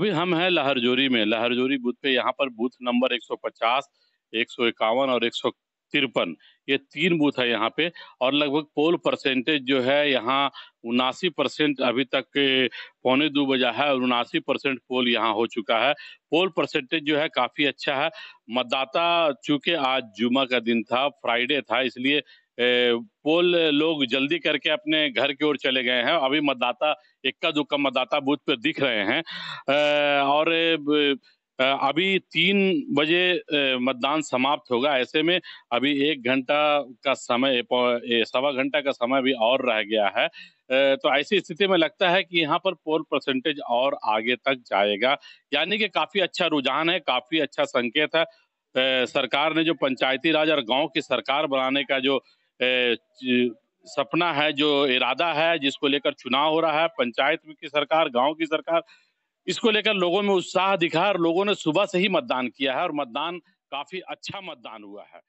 अभी हम हैं लहरजोरी में लहरजोरी बूथ पे यहाँ पर बूथ नंबर 150, एक सौ इक्यावन और एक सौ तिरपन ये तीन बूथ है यहाँ पे और लगभग पोल परसेंटेज जो है यहाँ उनासी परसेंट अभी तक पौने दो बजा है और उनासी परसेंट पोल यहाँ हो चुका है पोल परसेंटेज जो है काफी अच्छा है मतदाता चूंकि आज जुमा का दिन था फ्राइडे था इसलिए पोल लोग जल्दी करके अपने घर की ओर चले गए हैं अभी मतदाता इक्का दुक्का मतदाता बूथ पर दिख रहे हैं और अभी तीन बजे मतदान समाप्त होगा ऐसे में अभी एक घंटा का समय सवा घंटा का समय भी और रह गया है तो ऐसी स्थिति में लगता है कि यहाँ पर पोल परसेंटेज और आगे तक जाएगा यानी कि काफी अच्छा रुझान है काफी अच्छा संकेत है सरकार ने जो पंचायती राज और गांव की सरकार बनाने का जो सपना है जो इरादा है जिसको लेकर चुनाव हो रहा है पंचायत की सरकार गांव की सरकार इसको लेकर लोगों में उत्साह दिखा और लोगों ने सुबह से ही मतदान किया है और मतदान काफी अच्छा मतदान हुआ है